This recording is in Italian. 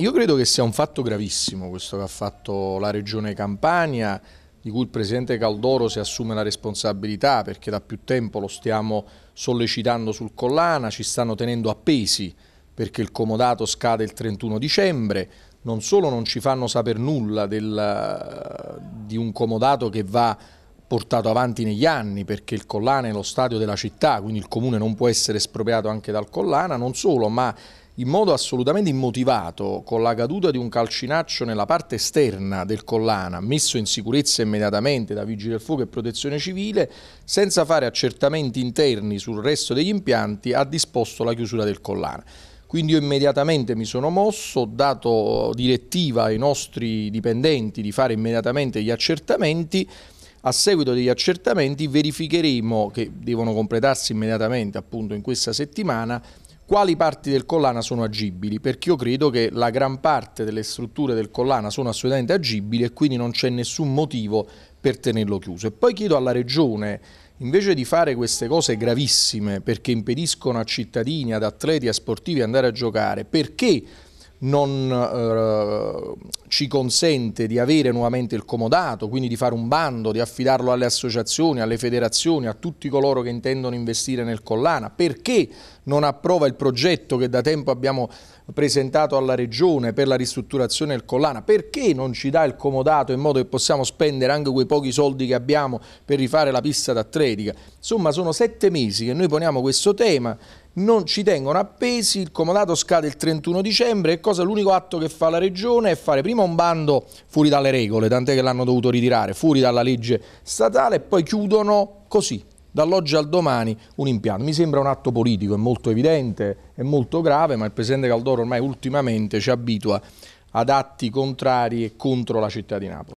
Io credo che sia un fatto gravissimo questo che ha fatto la regione Campania, di cui il presidente Caldoro si assume la responsabilità perché da più tempo lo stiamo sollecitando sul collana, ci stanno tenendo appesi perché il comodato scade il 31 dicembre, non solo non ci fanno sapere nulla del, di un comodato che va portato avanti negli anni perché il collana è lo stadio della città, quindi il comune non può essere espropriato anche dal collana, non solo, ma in modo assolutamente immotivato con la caduta di un calcinaccio nella parte esterna del collana, messo in sicurezza immediatamente da Vigili del Fuoco e Protezione Civile, senza fare accertamenti interni sul resto degli impianti, ha disposto la chiusura del collana. Quindi io immediatamente mi sono mosso, ho dato direttiva ai nostri dipendenti di fare immediatamente gli accertamenti. A seguito degli accertamenti verificheremo, che devono completarsi immediatamente appunto in questa settimana, quali parti del collana sono agibili, perché io credo che la gran parte delle strutture del collana sono assolutamente agibili e quindi non c'è nessun motivo per tenerlo chiuso. E poi chiedo alla Regione, invece di fare queste cose gravissime perché impediscono a cittadini, ad atleti, a sportivi andare a giocare, perché non eh, ci consente di avere nuovamente il comodato, quindi di fare un bando, di affidarlo alle associazioni, alle federazioni, a tutti coloro che intendono investire nel Collana, perché non approva il progetto che da tempo abbiamo presentato alla Regione per la ristrutturazione del Collana, perché non ci dà il comodato in modo che possiamo spendere anche quei pochi soldi che abbiamo per rifare la pista d'atletica? Insomma sono sette mesi che noi poniamo questo tema, non ci tengono appesi, il comodato scade il 31 dicembre e cosa l'unico atto che fa la regione è fare prima un bando fuori dalle regole, tant'è che l'hanno dovuto ritirare, fuori dalla legge statale e poi chiudono così, dall'oggi al domani un impianto. Mi sembra un atto politico, è molto evidente, è molto grave, ma il Presidente Caldoro ormai ultimamente ci abitua ad atti contrari e contro la città di Napoli.